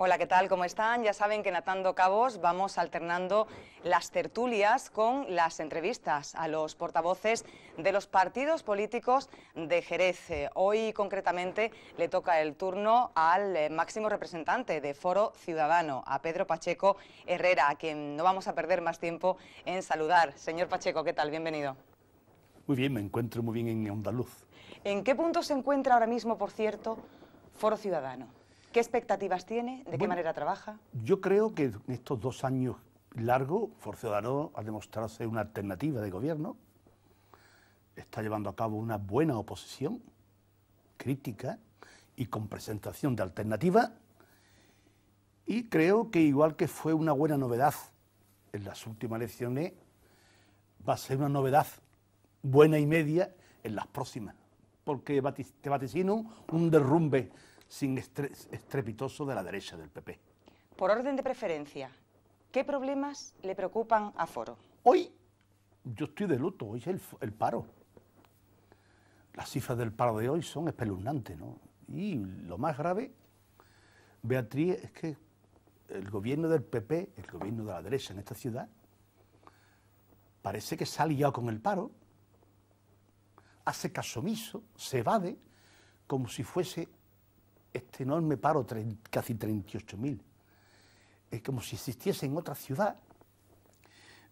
Hola, ¿qué tal? ¿Cómo están? Ya saben que en Atando Cabos vamos alternando las tertulias con las entrevistas a los portavoces de los partidos políticos de Jerez. Hoy, concretamente, le toca el turno al eh, máximo representante de Foro Ciudadano, a Pedro Pacheco Herrera, a quien no vamos a perder más tiempo en saludar. Señor Pacheco, ¿qué tal? Bienvenido. Muy bien, me encuentro muy bien en Andaluz. ¿En qué punto se encuentra ahora mismo, por cierto, Foro Ciudadano? ¿Qué expectativas tiene? ¿De qué manera trabaja? Yo creo que en estos dos años largos, Forciudadano ha demostrado ser una alternativa de gobierno, está llevando a cabo una buena oposición, crítica y con presentación de alternativa, y creo que igual que fue una buena novedad en las últimas elecciones, va a ser una novedad buena y media en las próximas, porque te vaticino un derrumbe sin estrepitoso de la derecha del PP. Por orden de preferencia, ¿qué problemas le preocupan a Foro? Hoy, yo estoy de luto, hoy es el, paro. Las cifras del paro de hoy son espeluznantes, ¿no? Y lo más grave, Beatriz, es que el gobierno del PP, el gobierno de la derecha en esta ciudad, parece que se ha con el paro, hace caso omiso, se evade, como si fuese este enorme paro, casi 38.000, es como si existiese en otra ciudad.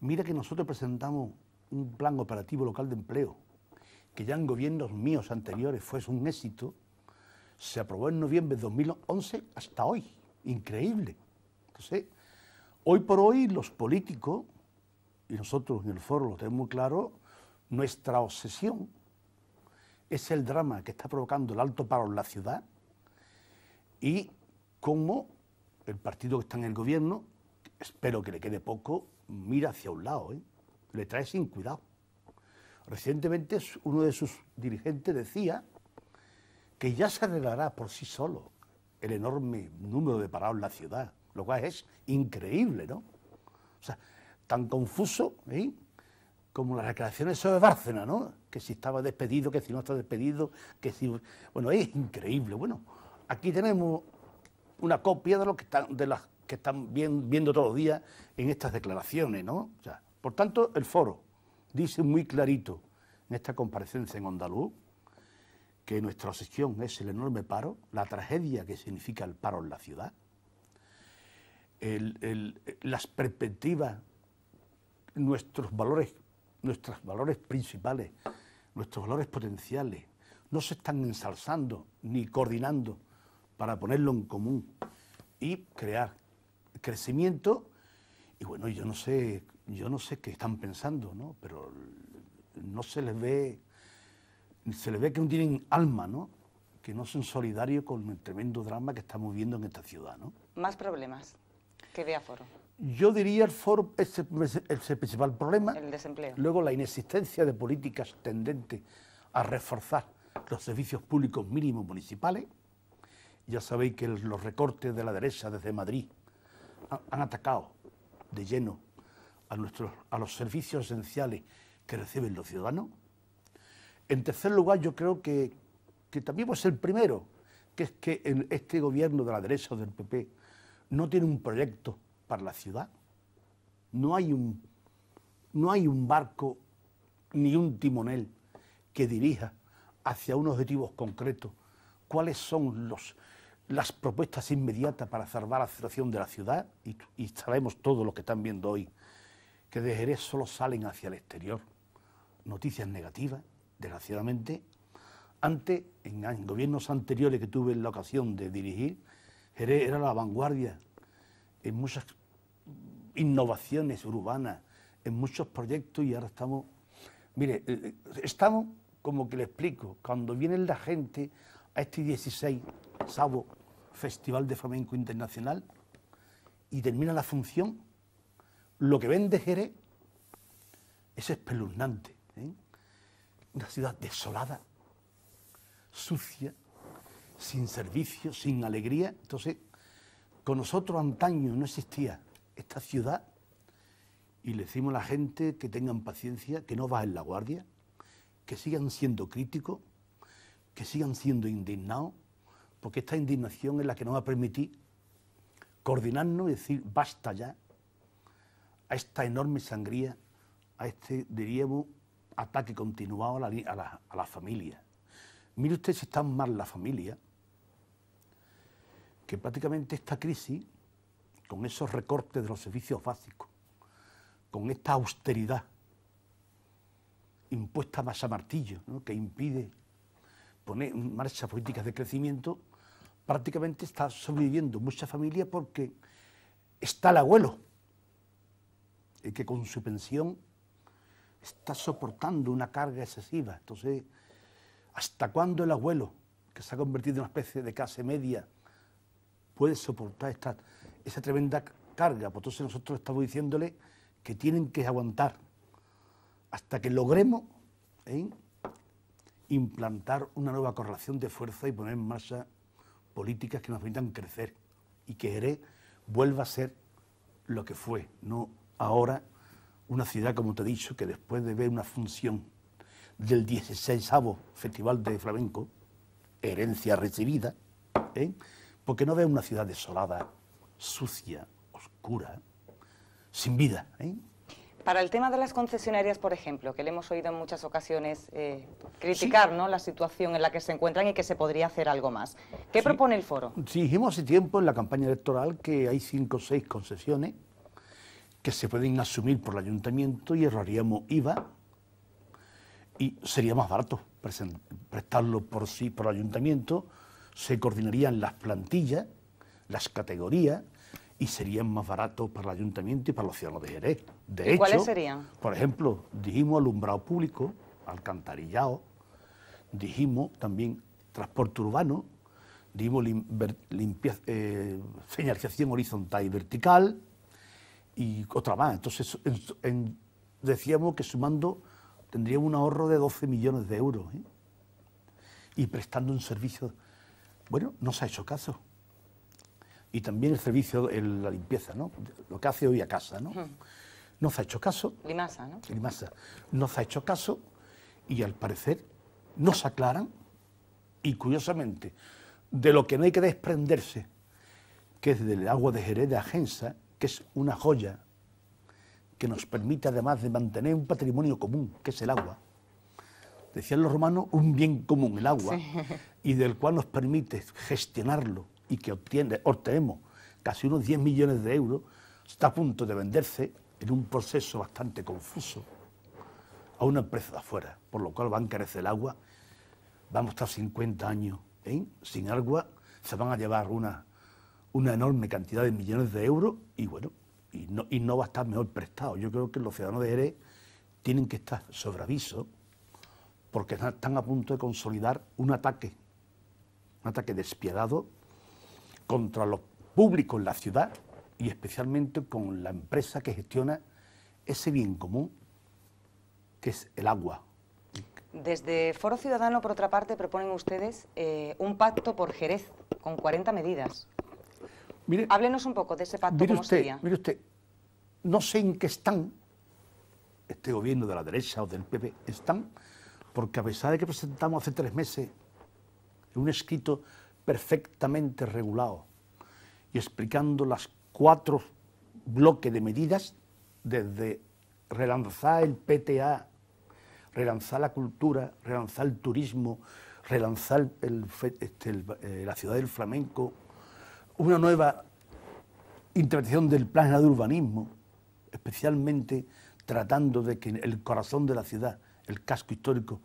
Mira que nosotros presentamos un plan operativo local de empleo, que ya en gobiernos míos anteriores fue un éxito, se aprobó en noviembre de 2011 hasta hoy. Increíble. Entonces, hoy por hoy los políticos, y nosotros en el foro lo tenemos muy claro, nuestra obsesión es el drama que está provocando el alto paro en la ciudad, y cómo el partido que está en el gobierno, espero que le quede poco, mira hacia un lado, ¿eh? le trae sin cuidado. Recientemente uno de sus dirigentes decía que ya se arreglará por sí solo el enorme número de parados en la ciudad, lo cual es increíble, ¿no? O sea, tan confuso ¿eh? como las declaraciones sobre Bárcena, ¿no? Que si estaba despedido, que si no está despedido, que si... Bueno, es increíble, bueno Aquí tenemos una copia de lo que están, las que están viendo todos los días en estas declaraciones, ¿no? por tanto, el foro dice muy clarito en esta comparecencia en Andaluz que nuestra obsesión es el enorme paro, la tragedia que significa el paro en la ciudad, las perspectivas, nuestros valores, nuestros valores principales, nuestros valores potenciales, no se están ensalzando ni coordinando para ponerlo en común y crear crecimiento. Y bueno, yo no sé, yo no sé qué están pensando, Pero no se les ve, se les ve que no tienen alma, ¿no? Que no son solidarios con el tremendo drama que estamos viendo en esta ciudad, ¿no? Más problemas que de aforo. Yo diría el foro es el principal problema. El desempleo. Luego la inexistencia de políticas tendentes a reforzar los servicios públicos mínimos municipales. Ya sabéis que los recortes de la derecha desde Madrid han atacado de lleno a, nuestros, a los servicios esenciales que reciben los ciudadanos. En tercer lugar, yo creo que, también es el primero, que es que este gobierno de la derecha o del PP no tiene un proyecto para la ciudad. No hay un, no hay un barco ni un timonel que dirija hacia unos objetivos concretos cuáles son los, las propuestas inmediatas para salvar la situación de la ciudad y, sabemos todo lo que están viendo hoy, que de Jerez solo salen hacia el exterior noticias negativas, desgraciadamente. Antes, en, gobiernos anteriores que tuve la ocasión de dirigir, Jerez era la vanguardia en muchas innovaciones urbanas, en muchos proyectos y ahora estamos... Mire, eh, eh, estamos, como que le explico, cuando viene la gente a este 16 sábado Festival de Flamenco Internacional, y termina la función, lo que de Jerez es espeluznante. ¿eh? Una ciudad desolada, sucia, sin servicio, sin alegría. Entonces, con nosotros antaño no existía esta ciudad y le decimos a la gente que tengan paciencia, que no bajen la guardia, que sigan siendo críticos, que sigan siendo indignados porque esta indignación es la que nos va a permitir coordinarnos y decir basta ya a esta enorme sangría, a este, diríamos, ataque continuado a la, familia. Mire usted si está mal la familia, que prácticamente esta crisis, con esos recortes de los servicios básicos, con esta austeridad impuesta más a martillo, que impide poner en marcha políticas de crecimiento, prácticamente está sobreviviendo mucha familia porque está el abuelo, el que con su pensión está soportando una carga excesiva. Entonces, ¿hasta cuándo el abuelo, que se ha convertido en una especie de clase media, puede soportar esta, esa tremenda carga? Pues entonces nosotros estamos diciéndole que tienen que aguantar hasta que logremos ¿eh? implantar una nueva correlación de fuerza y poner en marcha políticas que nos permitan crecer y que Heré vuelva a ser lo que fue, no ahora una ciudad, como te he dicho, que después de ver una función del 16 Festival de Flamenco, herencia recibida, ¿eh? porque no ve una ciudad desolada, sucia, oscura, sin vida. ¿eh? Para el tema de las concesionarias, por ejemplo, que le hemos oído en muchas ocasiones eh, criticar la situación en la que se encuentran y que se podría hacer algo más. ¿Qué propone el foro? Sí, dijimos hace tiempo en la campaña electoral que hay cinco o seis concesiones que se pueden asumir por el ayuntamiento y erraríamos IVA y sería más barato prestarlo por sí por el ayuntamiento, se coordinarían las plantillas, las categorías, y serían más baratos para el ayuntamiento y para los ciudadanos de Jerez. De hecho, ¿Cuáles serían? Por ejemplo, dijimos alumbrado público, alcantarillado, dijimos también transporte urbano, dijimos eh, señalización horizontal y vertical y otra más. Entonces, decíamos que sumando tendríamos un ahorro de 12 millones de euros ¿eh? y prestando un servicio. Bueno, no se ha hecho caso y también el servicio, de la limpieza, ¿no? lo que hace hoy a casa. ¿no? Hmm. no Nos ha hecho caso. Limasa, ¿no? Limasa. Nos ha hecho caso y al parecer nos aclaran y curiosamente, de lo que no hay que desprenderse, que es del agua de Jerez de Agensa, que es una joya que nos permite además de mantener un patrimonio común, que es el agua. Decían los romanos, un bien común, el agua, y del cual nos permite gestionarlo, y que obtiene, obtenemos casi unos 10 millones de euros, está a punto de venderse en un proceso bastante confuso a una empresa de afuera, por lo cual van a carecer el agua. Vamos a estar 50 años ¿eh? sin agua, se van a llevar una, una enorme cantidad de millones de euros y bueno, y no, y no va a estar mejor prestado. Yo creo que los ciudadanos de Jerez tienen que estar sobre aviso porque están a punto de consolidar un ataque, un ataque despiadado contra los públicos en la ciudad y especialmente con la empresa que gestiona ese bien común que es el agua. Desde Foro Ciudadano, por otra parte, proponen ustedes eh, un pacto por Jerez con 40 medidas. Háblenos un poco de ese pacto. usted, mire usted, no sé en qué están este gobierno de la derecha o del PP, están porque a pesar de que presentamos hace tres meses un escrito perfectamente regulado y explicando las cuatro bloques de medidas, desde relanzar el PTA, relanzar la cultura, relanzar el turismo, relanzar este, eh, la ciudad del flamenco, una nueva interpretación del plan de urbanismo, especialmente tratando de que el corazón de la ciudad, el casco histórico,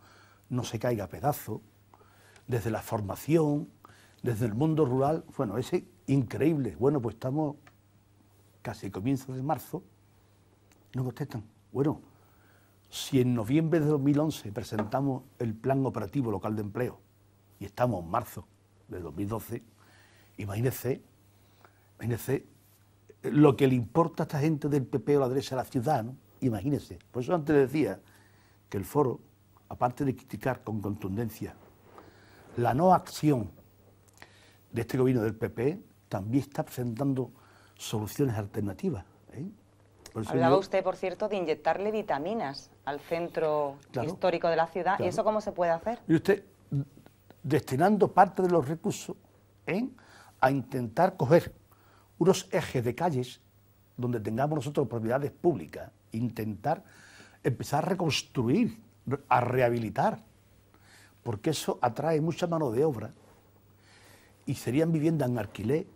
no se caiga a pedazos, desde la formación, desde el mundo rural, bueno, es increíble. Bueno, pues estamos casi comienzos de marzo, no contestan. Bueno, si en noviembre de 2011 presentamos el Plan Operativo Local de Empleo y estamos en marzo de 2012, imagínense, lo que le importa a esta gente del PP o la derecha de la ciudad, ¿no? imagínense. Por eso antes decía que el foro, aparte de criticar con contundencia la no acción de este gobierno del PP también está presentando soluciones alternativas. ¿eh? Hablaba usted, por cierto, de inyectarle vitaminas al centro histórico de la ciudad. ¿Y eso cómo se puede hacer? Y usted, destinando parte de los recursos en, ¿eh? a intentar coger unos ejes de calles donde tengamos nosotros propiedades públicas, intentar empezar a reconstruir, a rehabilitar, porque eso atrae mucha mano de obra y serían viviendas en alquiler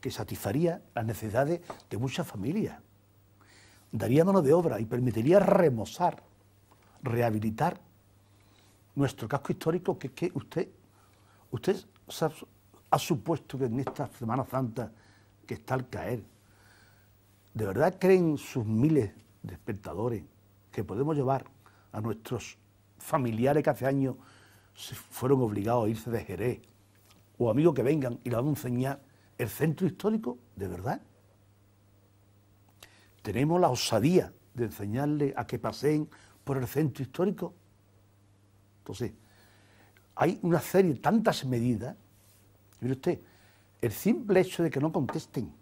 que satisfaría las necesidades de muchas familias. Daría mano de obra y permitiría remozar, rehabilitar nuestro casco histórico, que que usted, ha, supuesto que en esta Semana Santa que está al caer, ¿de verdad creen sus miles de espectadores que podemos llevar a nuestros familiares que hace años fueron obligados a irse de Jerez o amigos que vengan y le vamos a enseñar el centro histórico de verdad. Tenemos la osadía de enseñarle a que paseen por el centro histórico. Entonces, hay una serie, tantas medidas. Mire usted, el simple hecho de que no contesten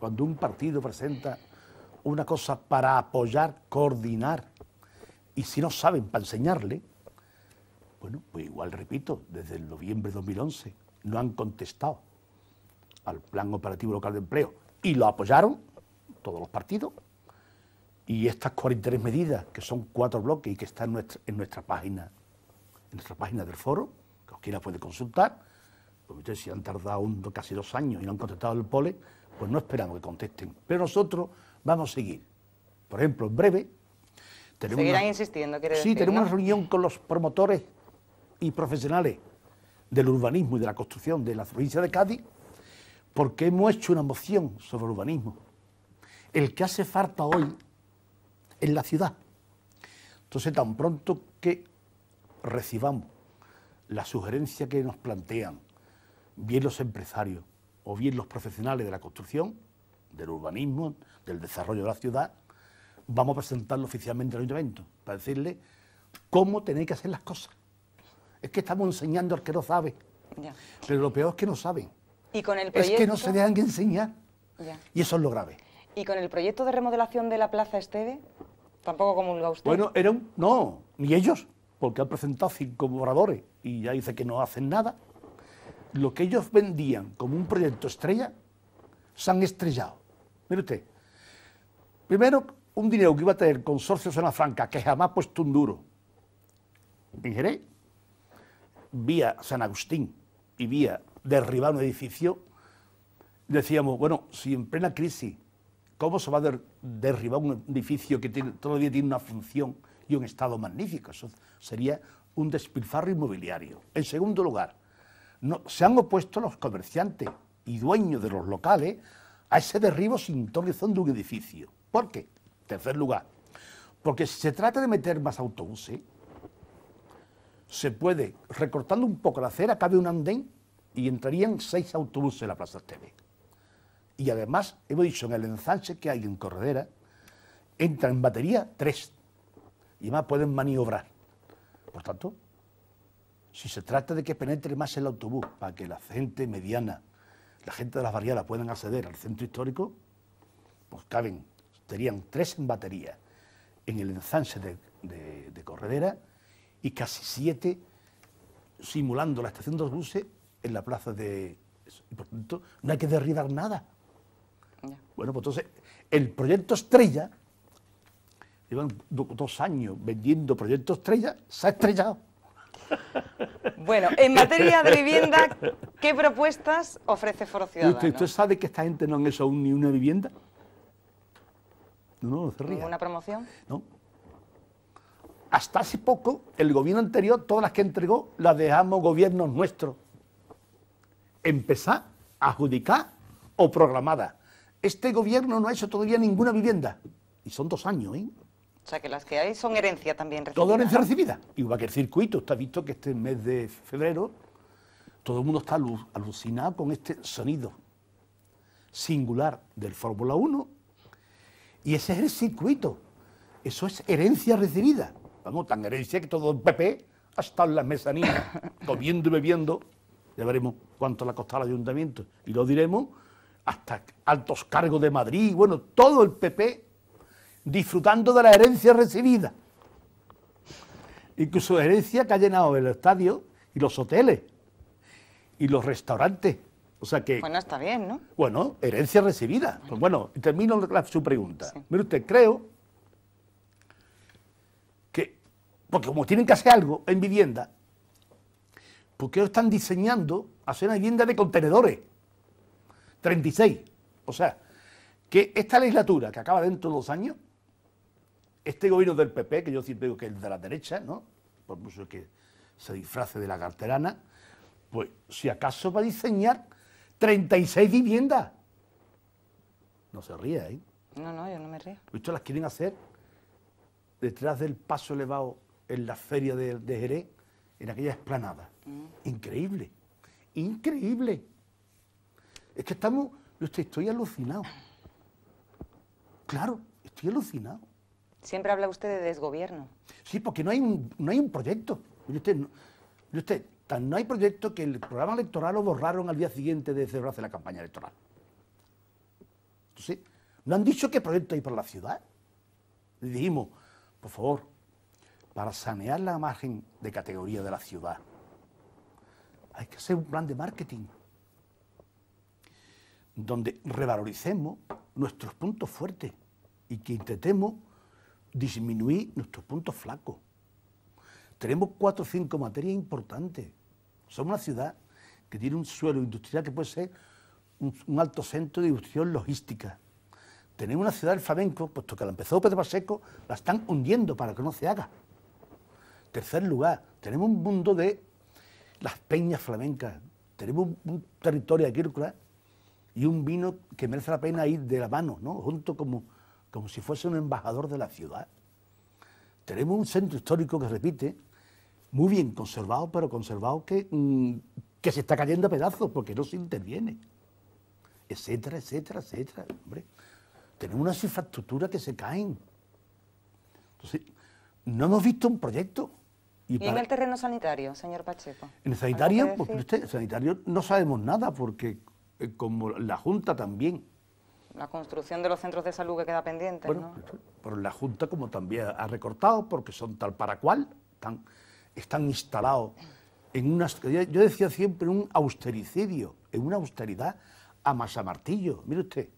cuando un partido presenta una cosa para apoyar, coordinar, y si no saben para enseñarle, bueno, pues igual repito, desde el noviembre de 2011 no han contestado al Plan Operativo Local de Empleo y lo apoyaron todos los partidos. Y estas 43 medidas, que son cuatro bloques y que están en nuestra, página, en nuestra página del foro, que cualquiera puede consultar, pues si han tardado un, casi dos años y no han contestado el POLE, pues no esperamos que contesten. Pero nosotros vamos a seguir. Por ejemplo, en breve... Tenemos Seguirán insistiendo, quiere Sí, tenemos una reunión con los promotores y profesionales del urbanismo y de la construcción de la provincia de Cádiz, porque hemos hecho una moción sobre urbanismo. El que hace falta hoy en la ciudad. Entonces, tan pronto que recibamos la sugerencia que nos plantean bien los empresarios o bien los profesionales de la construcción, del urbanismo, del desarrollo de la ciudad, vamos a presentarlo oficialmente al ayuntamiento para decirle cómo tenéis que hacer las cosas es que estamos enseñando al que no sabe. Pero lo peor es que no saben. ¿Y con el proyecto? Es que no se dejan enseñar. Y eso es lo grave. ¿Y con el proyecto de remodelación de la Plaza Esteve? ¿Tampoco comulga usted? Bueno, era no, ni ellos, porque han presentado cinco borradores y ya dice que no hacen nada. Lo que ellos vendían como un proyecto estrella, se han estrellado. Mire usted, primero un dinero que iba a tener el consorcio Zona Franca, que jamás ha puesto un duro. ¿Me vía San Agustín y vía derribar un edificio, decíamos, bueno, si en plena crisis, ¿cómo se va a derribar un edificio que todavía tiene una función y un estado magnífico? Eso sería un despilfarro inmobiliario. En segundo lugar, se han opuesto los comerciantes y dueños de los locales a ese derribo sin torrezón de un edificio. ¿Por qué? En tercer lugar, porque si se trata de meter más autobuses, se puede, recortando un poco la acera, cabe un andén y entrarían seis autobuses en la Plaza TV Y además, hemos dicho, en el ensanche que hay en Corredera, ...entran en batería tres. Y además pueden maniobrar. Por tanto, si se trata de que penetre más el autobús para que la gente mediana, la gente de las barriadas puedan acceder al centro histórico, pues caben, serían tres en batería en el ensanche de Corredera y casi siete simulando la estación de buses en la plaza de... Y por tanto, no hay que derribar nada. Bueno, pues entonces, el proyecto Estrella, llevan dos años vendiendo proyecto Estrella, se ha estrellado. Bueno, en materia de vivienda, ¿qué propuestas ofrece Foro Ciudadano? ¿Usted, sabe que esta gente no han hecho aún ni una vivienda? No, no, no se ríe. ¿Ninguna promoción? No, hasta hace poco, el gobierno anterior, todas las que entregó, las dejamos gobiernos nuestros. Empezar, adjudicar o programada. Este gobierno no ha hecho todavía ninguna vivienda. Y son dos años, ¿eh? O sea, que las que hay son herencia también recibida. Todo herencia recibida. Y va que el circuito, está visto que este mes de febrero todo el mundo está alucinado con este sonido singular del Fórmula 1. Y ese es el circuito. Eso es herencia recibida. Vamos, que todo el PP ha estado en las mezaninas, comiendo y bebiendo. Ya veremos cuánto le ha costado al ayuntamiento. Y lo diremos hasta altos cargos de Madrid, bueno, todo el PP disfrutando de la herencia recibida. Incluso herencia que ha llenado el estadio y los hoteles y los restaurantes. O sea que. Bueno, está bien, ¿no? Bueno, herencia recibida. Bueno, pues bueno termino su pregunta. Pero Mire usted, creo porque como tienen que hacer algo en vivienda, porque ellos están diseñando hacer una vivienda de contenedores. 36. O sea, que esta legislatura que acaba dentro de dos años, este gobierno del PP, que yo siempre digo que es de la derecha, ¿no? Por mucho que se disfrace de la carterana, pues si acaso va a diseñar 36 viviendas. No se ríe, ¿eh? No, no, yo no me río. Esto las quieren hacer detrás del paso elevado en la feria de, Jerez, en aquella esplanada. Mm. Increíble, increíble. Es que estamos, yo estoy, alucinado. Claro, estoy alucinado. Siempre habla usted de desgobierno. Sí, porque no hay un, no hay un proyecto. usted, no, no hay proyecto que el programa electoral lo borraron al día siguiente de cerrarse la campaña electoral. Entonces, no han dicho qué proyecto hay para la ciudad. Le dijimos, por favor, para sanear la margen de categoría de la ciudad. Hay que hacer un plan de marketing donde revaloricemos nuestros puntos fuertes y que intentemos disminuir nuestros puntos flacos. Tenemos cuatro o cinco materias importantes. Somos una ciudad que tiene un suelo industrial que puede ser un, alto centro de industria logística. Tenemos una ciudad del flamenco, puesto que la empezó Pedro Paseco, la están hundiendo para que no se haga. Tercer lugar, tenemos un mundo de las peñas flamencas, tenemos un, territorio de y un vino que merece la pena ir de la mano, ¿no? junto como, como si fuese un embajador de la ciudad. Tenemos un centro histórico que repite, muy bien conservado, pero conservado que, mm, que se está cayendo a pedazos porque no se interviene, etcétera, etcétera, etcétera. tenemos unas infraestructuras que se caen. Entonces, no hemos visto un proyecto ¿Y, en el terreno sanitario, señor Pacheco? En el sanitario, pues, usted, sanitario no sabemos nada porque eh, como la Junta también. La construcción de los centros de salud que queda pendiente, bueno, ¿no? Pero la Junta como también ha recortado porque son tal para cual, están, están instalados en una Yo decía siempre un austericidio, en una austeridad a masa martillo. Mire usted,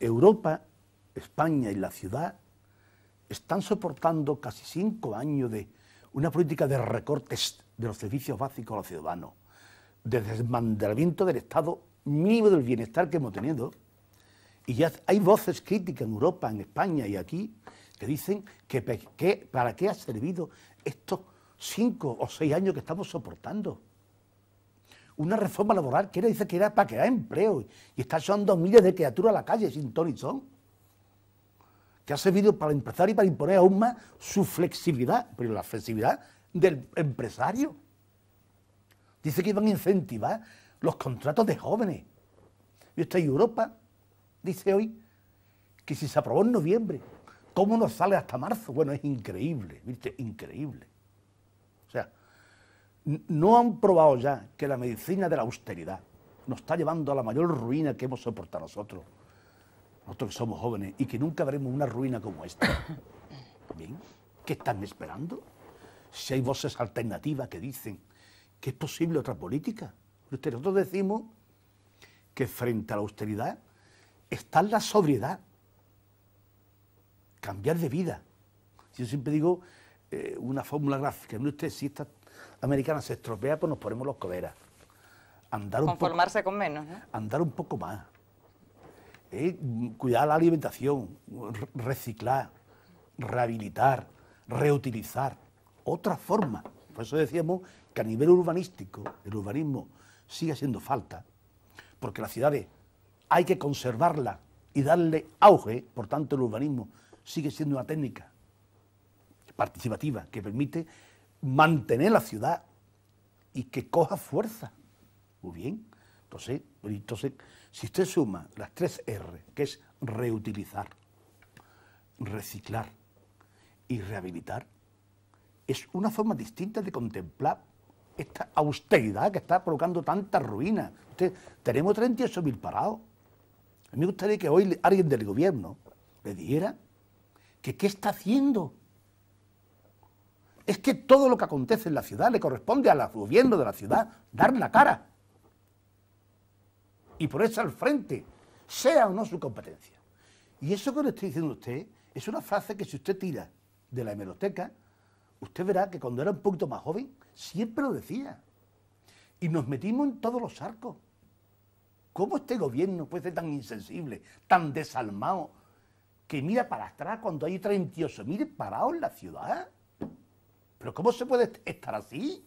Europa, España y la ciudad están soportando casi cinco años de una política de recortes de los servicios básicos a los ciudadanos, de desmantelamiento del Estado mínimo del bienestar que hemos tenido. Y ya hay voces críticas en Europa, en España y aquí, que dicen que, para qué ha servido estos cinco o seis años que estamos soportando. Una reforma laboral que era, dice que era para crear empleo y está llevando miles de criaturas a la calle sin ton y son que ha servido para empezar y para imponer aún más su flexibilidad, pero la flexibilidad del empresario. Dice que iban a incentivar los contratos de jóvenes. Y esta Europa dice hoy que si se aprobó en noviembre, ¿cómo nos sale hasta marzo? Bueno, es increíble, ¿viste? Increíble. O sea, no han probado ya que la medicina de la austeridad nos está llevando a la mayor ruina que hemos soportado nosotros nosotros que somos jóvenes y que nunca veremos una ruina como esta. Bien, ¿qué están esperando? Si hay voces alternativas que dicen que es posible otra política. Nosotros decimos que frente a la austeridad está la sobriedad, cambiar de vida. Yo siempre digo eh, una fórmula gráfica, no usted si esta americana se estropea, pues nos ponemos los coderas. Andar Conformarse con menos, Andar un poco más cuidar la alimentación, reciclar, rehabilitar, reutilizar. Otra forma. Por eso decíamos que a nivel urbanístico, el urbanismo sigue siendo falta, porque las ciudades hay que conservarlas y darle auge, por tanto el urbanismo sigue siendo una técnica participativa que permite mantener la ciudad y que coja fuerza. Muy bien. Entonces, entonces si usted suma las tres R, que es reutilizar, reciclar y rehabilitar, es una forma distinta de contemplar esta austeridad que está provocando tanta ruina. tenemos 38.000 parados. A mí me gustaría que hoy alguien del gobierno le dijera que qué está haciendo. Es que todo lo que acontece en la ciudad le corresponde al gobierno de la ciudad dar la cara y por eso al frente, sea o no su competencia. Y eso que le estoy diciendo a usted es una frase que si usted tira de la hemeroteca, usted verá que cuando era un poquito más joven siempre lo decía. Y nos metimos en todos los arcos. ¿Cómo este gobierno puede ser tan insensible, tan desalmado, que mira para atrás cuando hay 38.000 parados en la ciudad? ¿Pero cómo se puede estar así?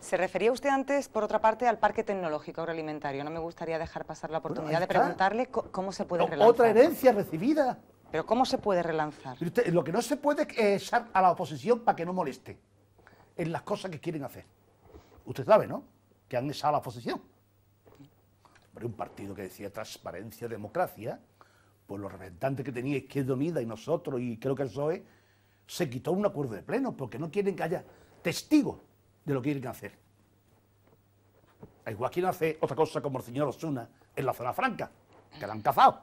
Se refería usted antes, por otra parte, al parque tecnológico agroalimentario. No me gustaría dejar pasar la oportunidad de preguntarle cómo se puede relanzar. Otra herencia recibida. Pero ¿cómo se puede relanzar? lo que no se puede es eh, echar a la oposición para que no moleste en las cosas que quieren hacer. Usted sabe, ¿no? Que han echado a la oposición. un partido que decía transparencia, democracia, pues los representantes que tenía Izquierda Unida y nosotros, y creo que el PSOE, se quitó un acuerdo de pleno, porque no quieren que haya testigos de lo que quieren hacer. Igual quieren hace otra cosa como el señor Osuna en la zona franca, que la han cazado.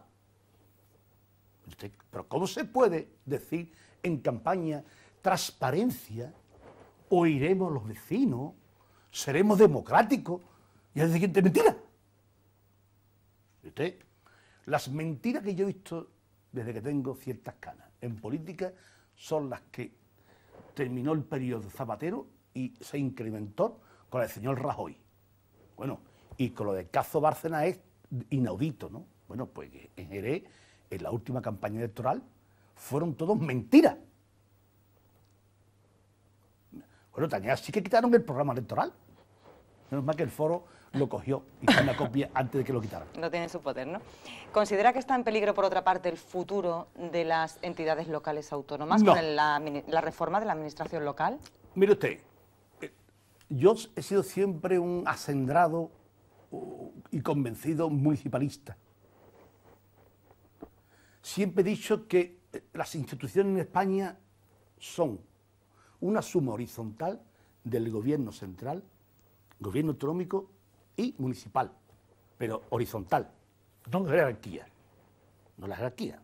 Pero ¿cómo se puede decir en campaña transparencia? Oiremos los vecinos, seremos democráticos y la siguiente mentira. las mentiras que yo he visto desde que tengo ciertas canas en política son las que terminó el periodo Zapatero y se incrementó con el señor Rajoy. Bueno, y con lo de Cazo Bárcena es inaudito, ¿no? Bueno, pues en Jerez, en la última campaña electoral, fueron todos mentiras. Bueno, también sí que quitaron el programa electoral. Menos mal que el foro lo cogió y hizo una copia antes de que lo quitaran. No tiene su poder, ¿no? ¿Considera que está en peligro, por otra parte, el futuro de las entidades locales autónomas con la, reforma de la administración local? Mire usted, yo he sido siempre un asendrado y convencido municipalista. Siempre he dicho que eh, las instituciones en España son una suma horizontal del gobierno central, gobierno autonómico y municipal, pero horizontal, no la jerarquía, no la jerarquía.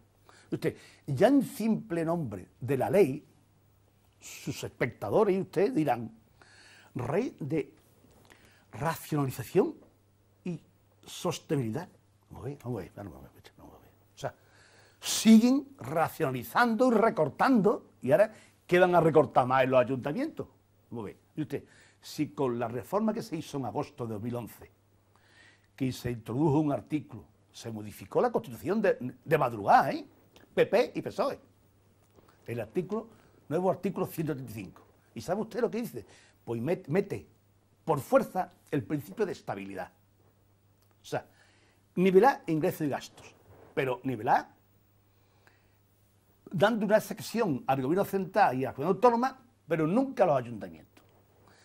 Usted, ya en simple nombre de la ley, sus espectadores y usted dirán, rey de racionalización y sostenibilidad. Vamos a ver, vamos a ver, O sea, siguen racionalizando y recortando y ahora quedan a recortar más en los ayuntamientos. Vamos a ver. Y usted, si con la reforma que se hizo en agosto de 2011, que se introdujo un artículo, se modificó la constitución de, de madrugada, ¿eh? PP y PSOE. El artículo, nuevo artículo 135. ¿Y sabe usted lo que dice? pues mete por fuerza el principio de estabilidad. O sea, nivelar ingresos y gastos, pero nivelar dando una sección al gobierno central y a la comunidad autónoma, pero nunca a los ayuntamientos.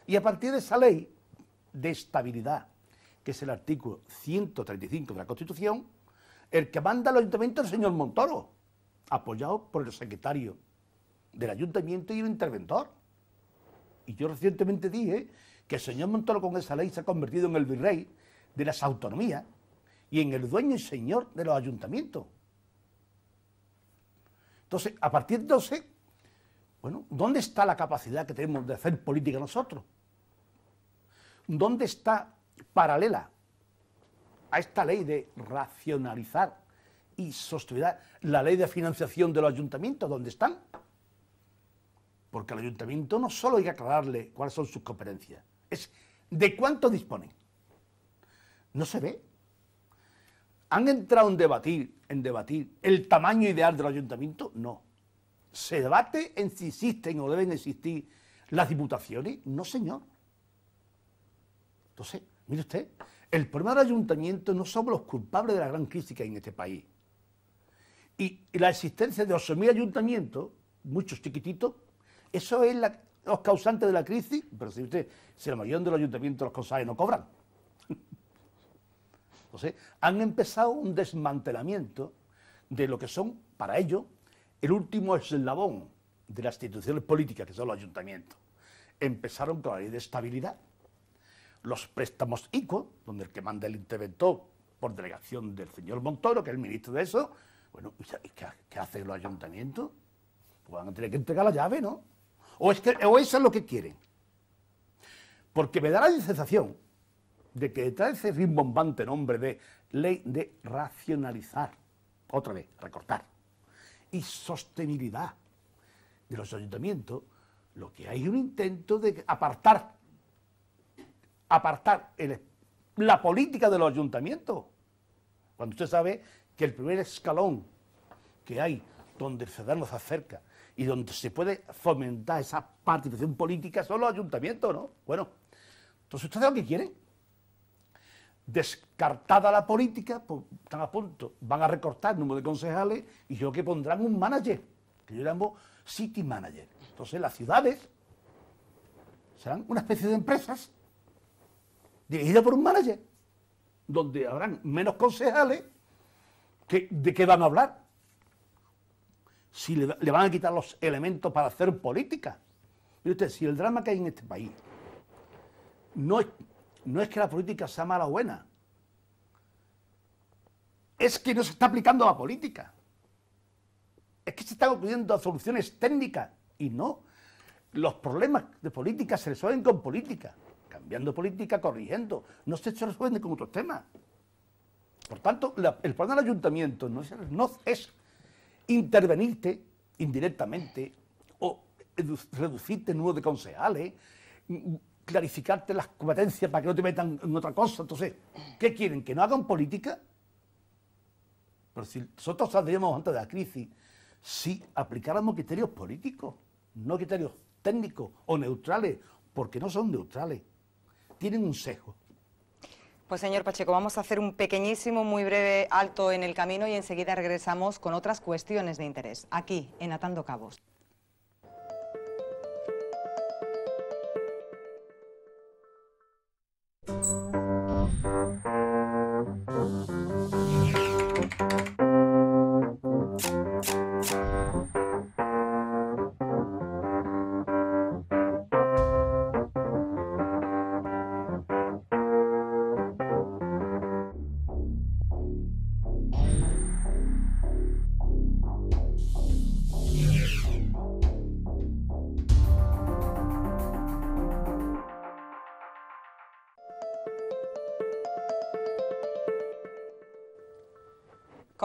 Y a partir de esa ley de estabilidad, que es el artículo 135 de la Constitución, el que manda al ayuntamiento es el señor Montoro, apoyado por el secretario del ayuntamiento y el interventor. Y yo recientemente dije ¿eh? que el señor Montoro con esa ley se ha convertido en el virrey de las autonomías y en el dueño y señor de los ayuntamientos. Entonces, a partir de bueno, ¿dónde está la capacidad que tenemos de hacer política nosotros? ¿Dónde está paralela a esta ley de racionalizar y sostener la ley de financiación de los ayuntamientos? ¿Dónde están? Porque el ayuntamiento no solo hay que aclararle cuáles son sus competencias, es de cuánto disponen. No se ve. ¿Han entrado en debatir, en debatir el tamaño ideal del ayuntamiento? No. ¿Se debate en si existen o deben existir las diputaciones? No, señor. Entonces, mire usted, el problema del ayuntamiento no somos los culpables de la gran crisis que hay en este país. Y, y la existencia de 8.000 ayuntamientos, muchos chiquititos, eso es los causantes de la crisis, pero si usted, si la mayoría de los ayuntamientos los consagres no cobran. Entonces, han empezado un desmantelamiento de lo que son, para ello, el último eslabón de las instituciones políticas, que son los ayuntamientos. Empezaron con la ley de estabilidad, los préstamos ICO, donde el que manda el interventor por delegación del señor Montoro, que es el ministro de eso, bueno, ¿qué, qué hacen los ayuntamientos? Pues van a tener que entregar la llave, ¿no? O, es eso es lo que quieren. Porque me da la sensación de que detrás de ese rimbombante nombre de ley de racionalizar, otra vez, recortar, y sostenibilidad de los ayuntamientos, lo que hay es un intento de apartar, apartar la política de los ayuntamientos. Cuando usted sabe que el primer escalón que hay donde el ciudadano acerca y donde se puede fomentar esa participación política son los ayuntamientos, ¿no? Bueno, entonces ustedes lo que quieren. Descartada la política, pues, están a punto, van a recortar el número de concejales y yo que pondrán un manager, que yo llamo city manager. Entonces las ciudades serán una especie de empresas dirigidas por un manager, donde habrán menos concejales de qué van a hablar, si le, van a quitar los elementos para hacer política. Mire usted, si el drama que hay en este país no es, no es que la política sea mala o buena, es que no se está aplicando la política. Es que se están ocurriendo soluciones técnicas y no. Los problemas de política se resuelven con política, cambiando política, corrigiendo. No se resuelven con otros temas. Por tanto, el problema del ayuntamiento no es, no es intervenirte indirectamente o reducirte el número de concejales, mm, mm, clarificarte las competencias para que no te metan en otra cosa. Entonces, ¿qué quieren? ¿Que no hagan política? Pero si nosotros saldríamos antes de la crisis si aplicáramos criterios políticos, no criterios técnicos o neutrales, porque no son neutrales, tienen un sesgo. Pues señor Pacheco, vamos a hacer un pequeñísimo, muy breve alto en el camino y enseguida regresamos con otras cuestiones de interés, aquí en Atando Cabos.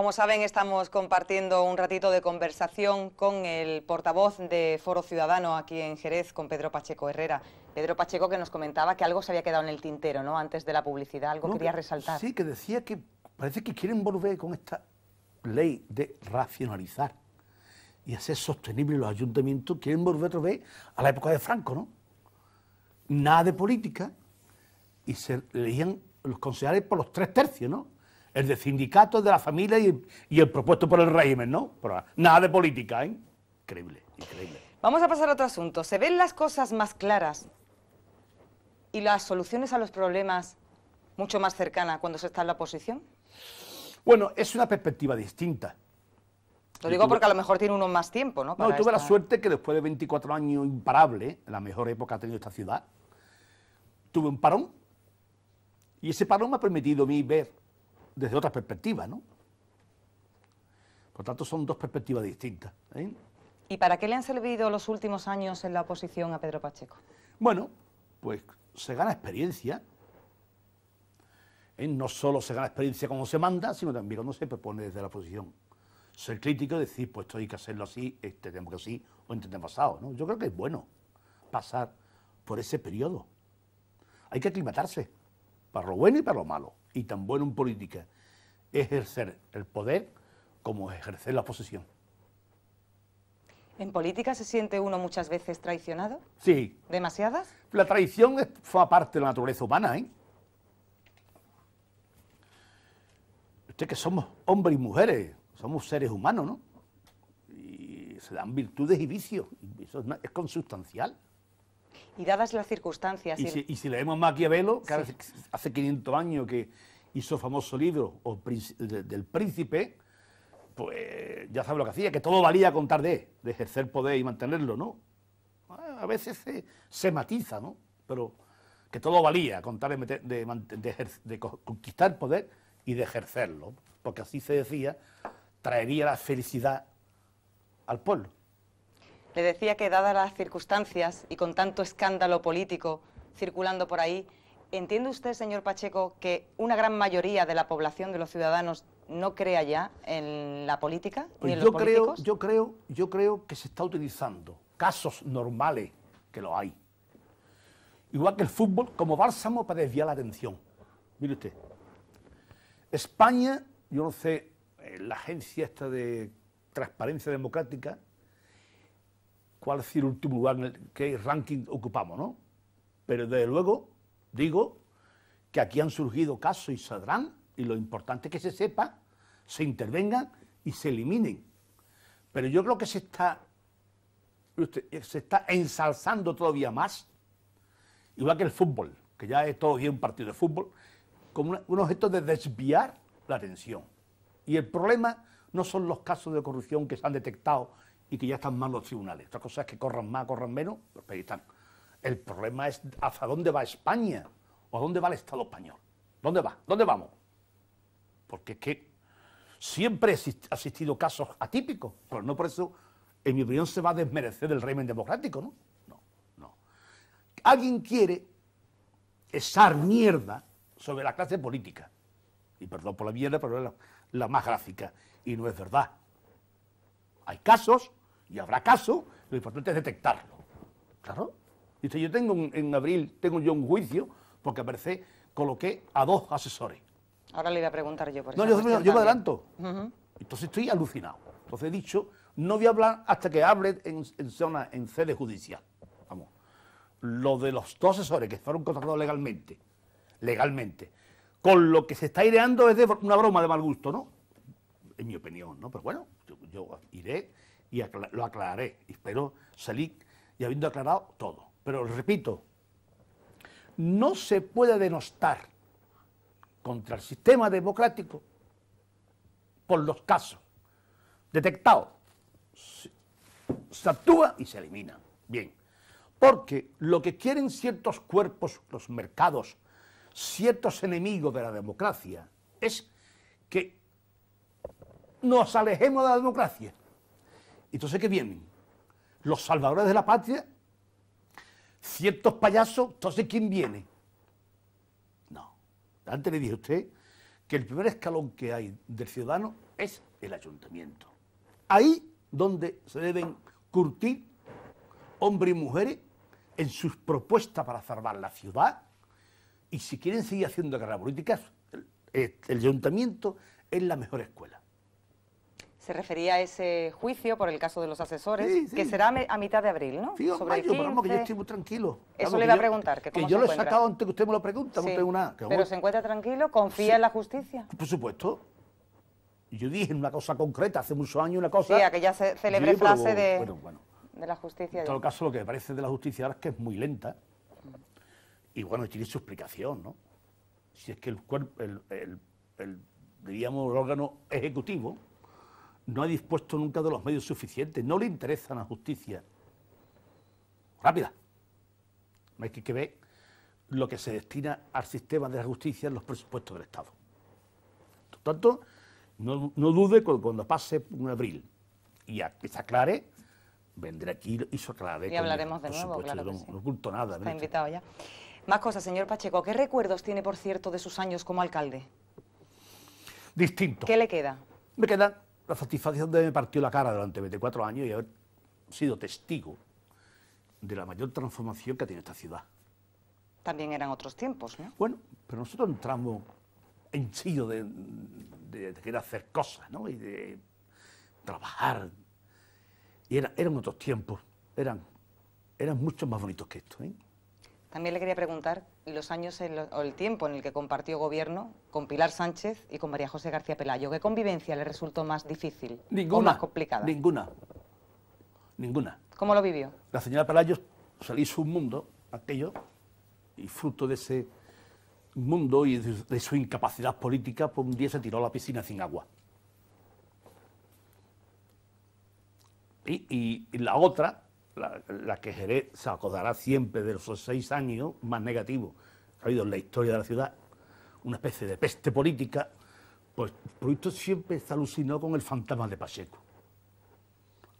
Como saben, estamos compartiendo un ratito de conversación con el portavoz de Foro Ciudadano aquí en Jerez, con Pedro Pacheco Herrera. Pedro Pacheco que nos comentaba que algo se había quedado en el tintero, ¿no? Antes de la publicidad, algo quería resaltar. Sí, que decía que parece que quieren volver con esta ley de racionalizar y hacer sostenible los ayuntamientos, quieren volver otra vez a la época de Franco, ¿no? Nada de política y se leían los concejales por los tres tercios, ¿no? el de sindicatos, de la familia y el, propuesto por el régimen, ¿no? nada de política, ¿eh? Increíble, increíble. Vamos a pasar a otro asunto. Se ven las cosas más claras y las soluciones a los problemas mucho más cercanas cuando se está en la oposición. Bueno, es una perspectiva distinta. Lo digo porque a lo mejor tiene uno más tiempo, ¿no? no, tuve la suerte que después de 24 años imparable, la mejor época que ha tenido esta ciudad, tuve un parón. Y ese parón me ha permitido a mí ver desde otra perspectiva, ¿no? Por tanto, son dos perspectivas distintas. ¿eh? ¿Y para qué le han servido los últimos años en la oposición a Pedro Pacheco? Bueno, pues se gana experiencia. ¿eh? No solo se gana experiencia como se manda, sino también cuando se propone desde la oposición. Ser crítico y decir, pues esto hay que hacerlo así, este tenemos que así, o este pasado. ¿no? Yo creo que es bueno pasar por ese periodo. Hay que aclimatarse, para lo bueno y para lo malo y tan bueno en política es ejercer el poder como ejercer la posesión. ¿En política se siente uno muchas veces traicionado? Sí. ¿Demasiadas? La traición fue aparte parte de la naturaleza humana, ¿eh? Usted que somos hombres y mujeres, somos seres humanos, ¿no? Y se dan virtudes y vicios, eso es consustancial. Y dadas las circunstancias... Y, Si, leemos Maquiavelo, que hace 500 años que hizo famoso libro del príncipe, pues ya sabe lo que hacía, que todo valía contar de, de ejercer poder y mantenerlo, ¿no? A veces se, matiza, ¿no? Pero que todo valía contar de, de, de, conquistar poder y de ejercerlo, porque así se decía, traería la felicidad al pueblo. Le decía que dadas las circunstancias y con tanto escándalo político circulando por ahí, ¿entiende usted, señor Pacheco, que una gran mayoría de la población de los ciudadanos no crea ya en la política? ni pues en yo, creo, yo, creo, yo creo que se está utilizando casos normales, que lo hay. Igual que el fútbol, como bálsamo para desviar la atención. Mire usted, España, yo no sé, eh, la agencia esta de transparencia democrática, cuál es el último lugar, en el, que ranking ocupamos, ¿no? Pero desde luego digo que aquí han surgido casos y saldrán, y lo importante es que se sepa, se intervengan y se eliminen. Pero yo creo que se está, se está ensalzando todavía más, igual que el fútbol, que ya es todo un partido de fútbol, como un objeto de desviar la atención. Y el problema no son los casos de corrupción que se han detectado y que ya están mal los tribunales. Otra cosa es que corran más, corran menos, ...los ahí El problema es ...hasta dónde va España o a dónde va el Estado español. ¿Dónde va? ¿Dónde vamos? Porque es que siempre ha existido casos atípicos, pero no por eso, en mi opinión, se va a desmerecer ...del régimen democrático, ¿no? No, no. Alguien quiere echar mierda sobre la clase política. Y perdón por la mierda, pero es la más gráfica. Y no es verdad. Hay casos y habrá casos, lo importante es detectarlo. Claro. Dice, yo tengo en abril, tengo yo un juicio, porque aparece, coloqué a dos asesores. Ahora le iba a preguntar yo por eso. No, yo, me adelanto. Entonces estoy alucinado. Entonces he dicho, no voy a hablar hasta que hable en, zona, en sede judicial. Vamos. Lo de los dos asesores que fueron contratados legalmente, legalmente, con lo que se está ideando es de una broma de mal gusto, ¿no? en mi opinión, ¿no? Pero bueno, yo, iré y lo aclararé. Espero salir y habiendo aclarado todo. Pero repito, no se puede denostar contra el sistema democrático por los casos detectados. se actúa y se elimina. Bien. Porque lo que quieren ciertos cuerpos, los mercados, ciertos enemigos de la democracia, es que nos alejemos de la democracia. Entonces, ¿qué vienen? Los salvadores de la patria, ciertos payasos, entonces, ¿quién viene? No. Antes le dije a usted que el primer escalón que hay del ciudadano es el ayuntamiento. Ahí donde se deben curtir hombres y mujeres en sus propuestas para salvar la ciudad y si quieren seguir haciendo guerras políticas, el ayuntamiento es la mejor escuela se refería a ese juicio por el caso de los asesores, que será a mitad de abril, ¿no? Sí, Sobre mayo, el Vamos, que yo estoy muy tranquilo. Eso le iba a preguntar. Que, yo lo he sacado antes que usted me lo pregunta, no tengo nada. Pero se encuentra tranquilo, confía en la justicia. Por supuesto. Yo dije una cosa concreta, hace muchos años una cosa... Sí, aquella célebre frase pero, de, de la justicia. En todo caso, lo que me parece de la justicia ahora es que es muy lenta. Y bueno, tiene su explicación, ¿no? Si es que el cuerpo, el, el, diríamos, el órgano ejecutivo, no ha dispuesto nunca de los medios suficientes, no le interesa la justicia. Rápida. Hay que ver lo que se destina al sistema de la justicia en los presupuestos del Estado. Por tanto, no, dude cuando, pase un abril y se aclare, vendré aquí y se aclare. Y hablaremos de nuevo, claro. no, oculto nada. Está invitado ya. Más cosas, señor Pacheco. ¿Qué recuerdos tiene, por cierto, de sus años como alcalde? Distinto. ¿Qué le queda? Me queda la satisfacción de me partió la cara durante 24 años y haber sido testigo de la mayor transformación que ha tenido esta ciudad. También eran otros tiempos, ¿no? Bueno, pero nosotros entramos en chido de, querer hacer cosas, ¿no? Y de trabajar. Y era, eran otros tiempos, eran, eran mucho más bonitos que esto, ¿eh? También le quería preguntar los años o el tiempo en el que compartió gobierno con Pilar Sánchez y con María José García Pelayo. ¿Qué convivencia le resultó más difícil ninguna, o más complicada? Ninguna. Ninguna. ¿Cómo lo vivió? La señora Pelayo salió de su mundo, aquello, y fruto de ese mundo y de, su incapacidad política, por pues un día se tiró a la piscina sin agua. y la otra, la, que Jerez se acordará siempre de los seis años más negativos ha habido en la historia de la ciudad, una especie de peste política, pues Proyecto siempre se alucinó con el fantasma de Pacheco,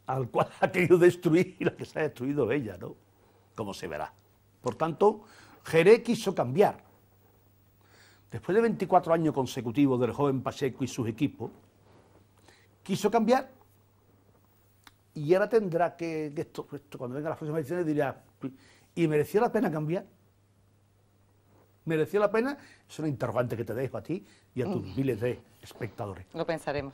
al cual ha querido destruir y la que se ha destruido ella, ¿no? Como se verá. Por tanto, Jerez quiso cambiar. Después de 24 años consecutivos del joven Pacheco y sus equipos, quiso cambiar y ahora tendrá que, pues, esto, cuando venga las próximas elecciones, dirá, ¿y mereció la pena cambiar? ¿Mereció la pena? Es una interrogante que te dejo a ti y a tus mm. miles de espectadores. Lo pensaremos.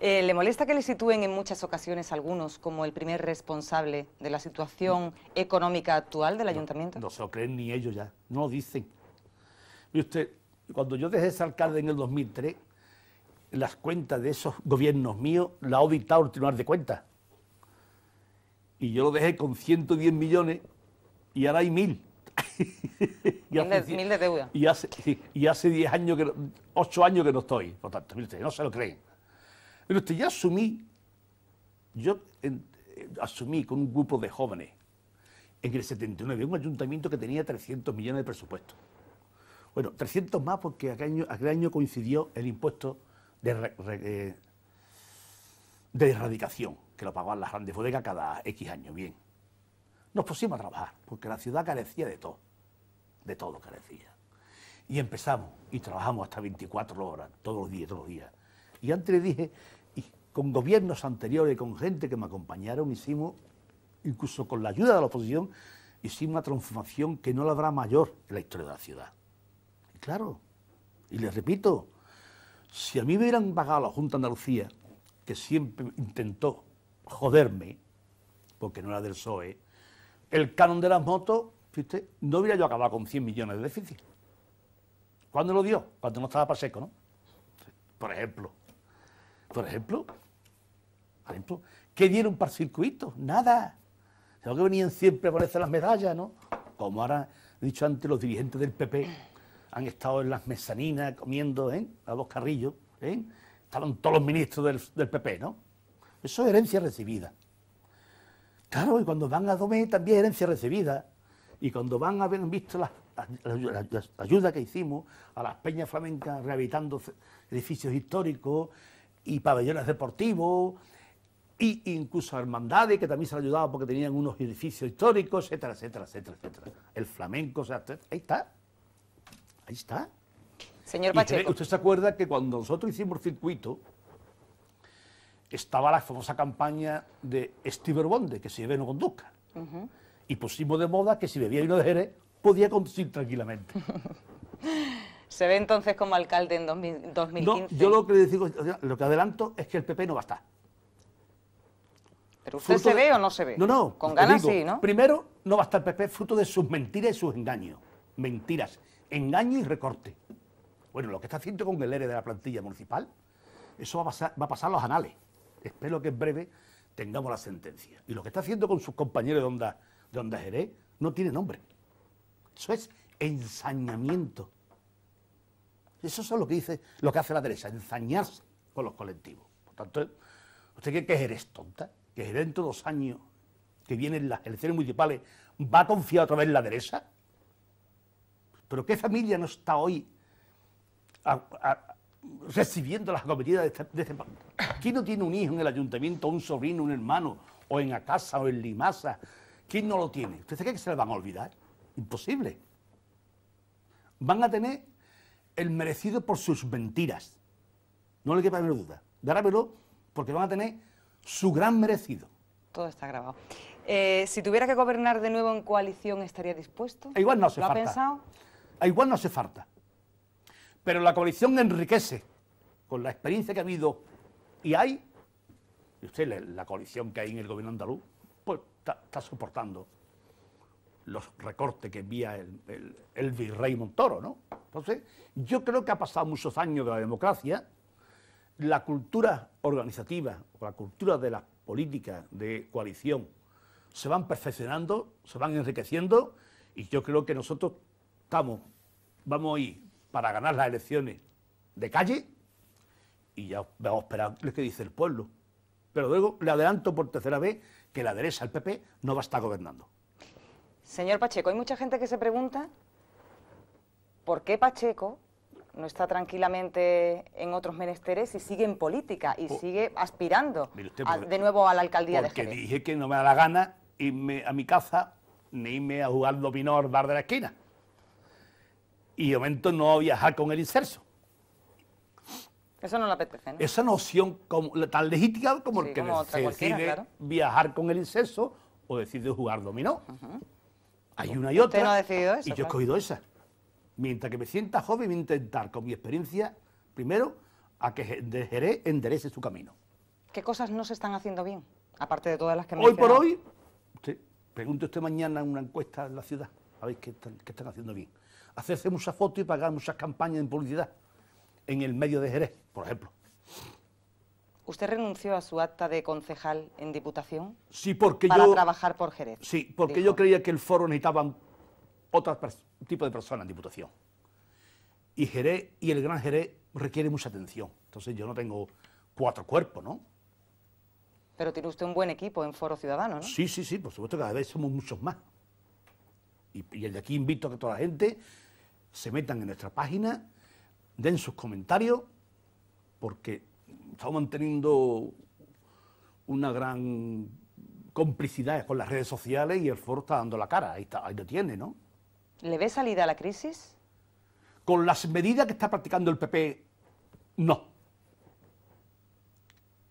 Eh, ¿Le molesta que le sitúen en muchas ocasiones algunos como el primer responsable de la situación económica actual del ayuntamiento? No se lo creen ni ellos ya, no lo dicen. Y usted, cuando yo dejé ser alcalde en el 2003, las cuentas de esos gobiernos míos la ha auditado el Tribunal de Cuentas y yo lo dejé con 110 millones y ahora hay mil. y hace, mil, de, deuda. Y hace, años, que, 8 años que no estoy. Por tanto, no se lo creen. Pero usted, ya asumí, yo eh, asumí con un grupo de jóvenes en el 79 un ayuntamiento que tenía 300 millones de presupuesto. Bueno, 300 más porque aquel año, año coincidió el impuesto de, eh, de erradicación que lo pagaban las grandes bodegas cada X años, bien. Nos pusimos a trabajar, porque la ciudad carecía de todo, de todo carecía. Y empezamos y trabajamos hasta 24 horas, todos los días, todos los días. Y antes dije, y con gobiernos anteriores, con gente que me acompañaron, hicimos, incluso con la ayuda de la oposición, hicimos una transformación que no la habrá mayor en la historia de la ciudad. Y claro, y les repito, si a mí me hubieran pagado la Junta de Andalucía, que siempre intentó joderme, porque no era del PSOE, el canon de las motos, ¿viste? no hubiera yo acabado con 100 millones de déficit. ¿Cuándo lo dio? Cuando no estaba para seco, ¿no? Por ejemplo. Por ejemplo. ¿Qué dieron para el circuito? Nada. Sino que venían siempre a las medallas, ¿no? Como ahora dicho antes, los dirigentes del PP han estado en las mesaninas comiendo, ¿eh? A los carrillos, ¿eh? Estaban todos los ministros del PP, ¿no? Eso es herencia recibida. Claro, y cuando van a Domé también es herencia recibida. Y cuando van a haber visto la, ayuda que hicimos a las peñas flamencas rehabilitando edificios históricos y pabellones deportivos e incluso a hermandades que también se han ayudado porque tenían unos edificios históricos, etcétera, etcétera, etcétera, etcétera. El flamenco, o sea, ahí está. Ahí está. Señor Pacheco. ¿Usted se acuerda que cuando nosotros hicimos el circuito, estaba la famosa campaña de Steve Bonde, que si bebe no conduzca. Y pusimos de moda que si bebía y de Jerez, podía conducir tranquilamente. ¿Se ve entonces como alcalde en 2015? yo lo que, le digo, lo que adelanto es que el PP no va a estar. ¿Pero usted se ve o no se ve? No, no. Con ganas sí, ¿no? Primero, no va a estar el PP fruto de sus mentiras y sus engaños. Mentiras, engaño y recorte. Bueno, lo que está haciendo con el ERE de la plantilla municipal, eso va a va a pasar a los anales espero que en breve tengamos la sentencia. Y lo que está haciendo con sus compañeros de Onda, de Jerez no tiene nombre. Eso es ensañamiento. Eso es lo que dice, lo que hace la derecha, ensañarse con los colectivos. Por tanto, ¿usted cree que Jerez tonta? ¿Que Jerez dentro de dos años que vienen las elecciones municipales va a confiar otra vez en la derecha? ¿Pero qué familia no está hoy a, recibiendo las cometidas de este, de este ¿Quién no tiene un hijo en el ayuntamiento, un sobrino, un hermano, o en casa, o en Limasa? ¿Quién no lo tiene? ¿Ustedes creen que se le van a olvidar? Imposible. Van a tener el merecido por sus mentiras. No le quepa haber duda. Darámelo porque van a tener su gran merecido. Todo está grabado. Eh, si tuviera que gobernar de nuevo en coalición, ¿estaría dispuesto? igual no hace falta. ha pensado? A igual no hace falta. Pero la coalición enriquece con la experiencia que ha habido y hay, y usted, la, coalición que hay en el gobierno andaluz, pues está soportando los recortes que envía el, virrey Montoro, ¿no? Entonces, yo creo que ha pasado muchos años de la democracia, la cultura organizativa o la cultura de las políticas de coalición se van perfeccionando, se van enriqueciendo y yo creo que nosotros estamos, vamos a ir para ganar las elecciones de calle y ya vamos a esperar lo que dice el pueblo. Pero luego le adelanto por tercera vez que la derecha, el PP, no va a estar gobernando. Señor Pacheco, hay mucha gente que se pregunta por qué Pacheco no está tranquilamente en otros menesteres y sigue en política y sigue aspirando de nuevo a la alcaldía de Jerez. Porque dije que no me da la gana irme a mi casa ni irme a jugar dominó al bar de la esquina y de momento no a viajar con el inserso. Eso no la apetece, ¿no? Esa noción como, tan legítima como el que se decide viajar con el inserso o decide jugar dominó. Hay una y otra. Usted no ha decidido eso. Y yo he escogido esa. Mientras que me sienta joven, voy a intentar con mi experiencia, primero, a que Jerez enderece su camino. ¿Qué cosas no se están haciendo bien? Aparte de todas las que me Hoy por hoy, pregunte usted mañana en una encuesta en la ciudad, a ver qué están haciendo bien hacerse muchas fotos y pagar muchas campañas en publicidad en el medio de Jerez, por ejemplo. ¿Usted renunció a su acta de concejal en Diputación? Sí, porque yo... Para trabajar por Jerez. Sí, porque yo creía que el foro necesitaba otro tipo de personas en Diputación. Y Jerez y el Gran Jerez requiere mucha atención. Entonces yo no tengo cuatro cuerpos, ¿no? Pero tiene usted un buen equipo en Foro Ciudadano, ¿no? Sí, sí, sí, por supuesto, cada vez somos muchos más. Y, y el de aquí invito a que toda la gente se metan en nuestra página, den sus comentarios, porque estamos manteniendo una gran complicidad con las redes sociales y el foro está dando la cara, ahí, está, lo tiene, ¿no? ¿Le ve salida a la crisis? Con las medidas que está practicando el PP, no.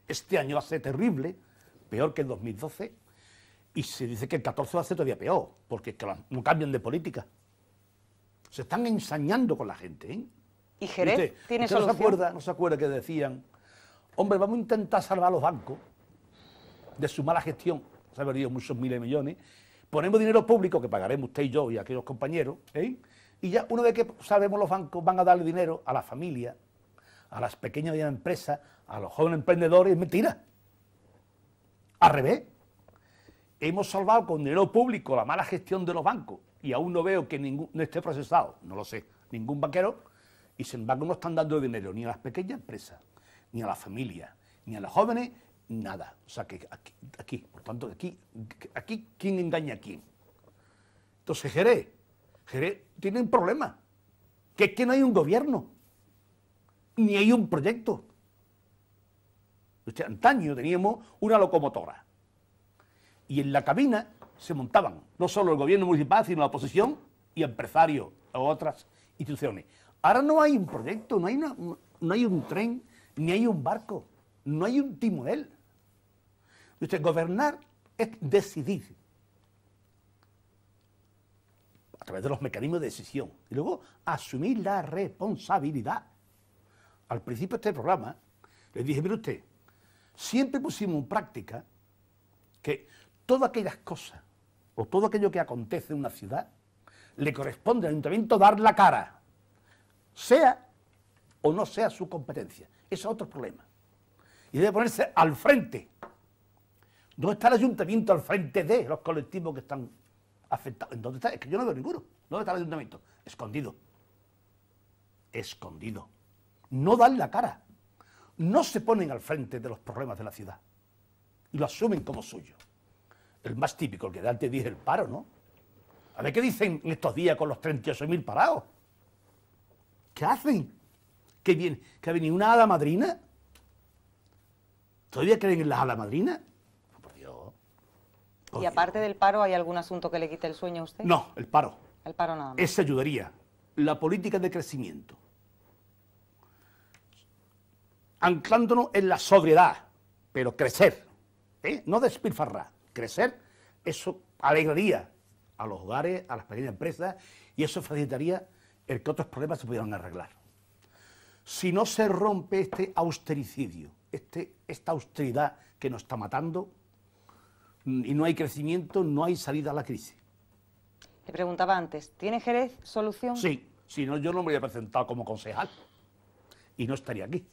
Este año va a ser terrible, peor que el 2012, y se dice que el 14 va a ser todavía peor, porque que no cambian de política. Se están ensañando con la gente. ¿eh? ¿Y Jerez tiene No se, acuerda, no se acuerda que decían, hombre, vamos a intentar salvar a los bancos de su mala gestión. Se han perdido muchos miles de millones. Ponemos dinero público que pagaremos usted y yo y aquellos compañeros. ¿eh? Y ya una vez que salvemos los bancos, van a darle dinero a la familia, a las pequeñas y medianas empresas, a los jóvenes emprendedores. Es mentira. Al revés. Hemos salvado con dinero público la mala gestión de los bancos y aún no veo que ningún, no esté procesado, no lo sé, ningún banquero, y sin embargo no están dando dinero ni a las pequeñas empresas, ni a las familias, ni a las jóvenes, nada. O sea que aquí, aquí por tanto, aquí, aquí, ¿quién engaña a quién? Entonces Jerez, Jerez tiene un problema, que es que no hay un gobierno, ni hay un proyecto. Antaño teníamos una locomotora y en la cabina se montaban, no solo el gobierno municipal, sino la oposición y empresarios o otras instituciones. Ahora no hay un proyecto, no hay, no hay un tren, ni hay un barco, no hay un timoel. Usted, gobernar es decidir a través de los mecanismos de decisión y luego asumir la responsabilidad. Al principio de este programa les dije, mire usted, siempre pusimos en práctica que todas aquellas cosas o todo aquello que acontece en una ciudad, le corresponde al ayuntamiento dar la cara, sea o no sea su competencia. Ese es otro problema. Y debe ponerse al frente. ¿Dónde está el ayuntamiento al frente de los colectivos que están afectados? ¿en ¿Dónde está? Es que yo no veo ninguno. ¿Dónde está el ayuntamiento? Escondido. Escondido. No dan la cara. No se ponen al frente de los problemas de la ciudad. Y lo asumen como suyo el más típico, el que antes dice el paro, ¿no? A ver qué dicen en estos días con los 38.000 parados. ¿Qué hacen? ¿Que, ha venido una hada madrina? ¿Todavía creen en las hadas madrinas? Oh, por Dios. ¿Y aparte del paro, hay algún asunto que le quite el sueño a usted? No, el paro. El paro nada más. Esa ayudaría. La política de crecimiento. Anclándonos en la sobriedad, pero crecer, ¿eh? no despilfarrar crecer, eso alegraría a los hogares, a las pequeñas empresas, y eso facilitaría el que otros problemas se pudieran arreglar. Si no se rompe este austericidio, este, esta austeridad que nos está matando, mm, y no hay crecimiento, no hay salida a la crisis. Le preguntaba antes, ¿tiene Jerez solución? Sí, si no yo no me hubiera presentado como concejal y no estaría aquí.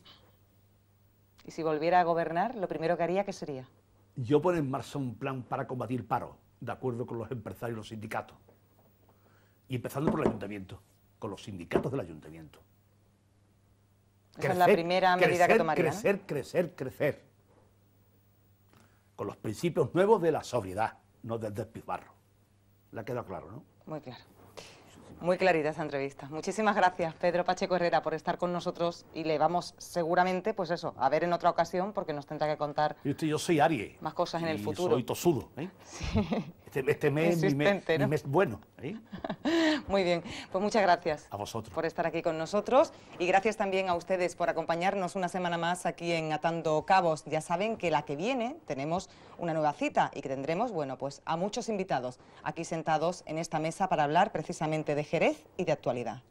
¿Y si volviera a gobernar, lo primero que haría, qué sería? yo pone en marcha un plan para combatir paro, de acuerdo con los empresarios y los sindicatos. Y empezando por el ayuntamiento, con los sindicatos del ayuntamiento. Esa es la primera medida que tomaría. Crecer, crecer, crecer. Con los principios nuevos de la sobriedad, no del despilfarro. La ha quedado claro, no? Muy claro. Muy clarita esa entrevista. Muchísimas gracias, Pedro Pacheco Herrera, por estar con nosotros y le vamos seguramente, pues eso, a ver en otra ocasión porque nos tendrá que contar... soy Más cosas en el futuro. soy tosudo, ¿eh? Este, este, mes, es bueno. ¿eh? Muy bien, pues muchas gracias. A vosotros. Por estar aquí con nosotros y gracias también a ustedes por acompañarnos una semana más aquí en Atando Cabos. Ya saben que la que viene tenemos una nueva cita y que tendremos, bueno, pues a muchos invitados aquí sentados en esta mesa para hablar precisamente de Jerez y de actualidad.